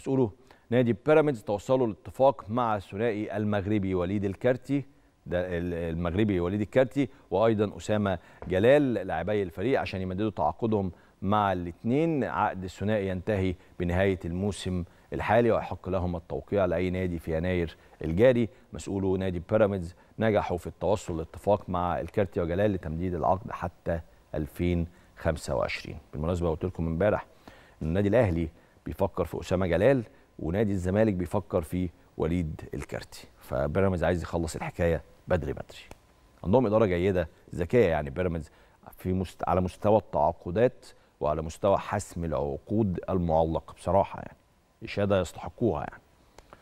مسؤولو نادي بيراميدز توصلوا لاتفاق مع الثنائي المغربي وليد الكارتي ده المغربي وليد الكارتي وايضا اسامه جلال لاعبي الفريق عشان يمددوا تعاقدهم مع الاثنين عقد الثنائي ينتهي بنهايه الموسم الحالي ويحق لهم التوقيع لاي نادي في يناير الجاري مسؤولو نادي بيراميدز نجحوا في التوصل لاتفاق مع الكارتي وجلال لتمديد العقد حتى 2025 بالمناسبه قلت لكم امبارح ان النادي الاهلي بيفكر في اسامه جلال ونادي الزمالك بيفكر في وليد الكارتي فبيراميدز عايز يخلص الحكايه بدري بدري عندهم اداره جيده ذكيه يعني بيراميدز في مست... على مستوى التعاقدات وعلى مستوى حسم العقود المعلقه بصراحه يعني اشاده يستحقوها يعني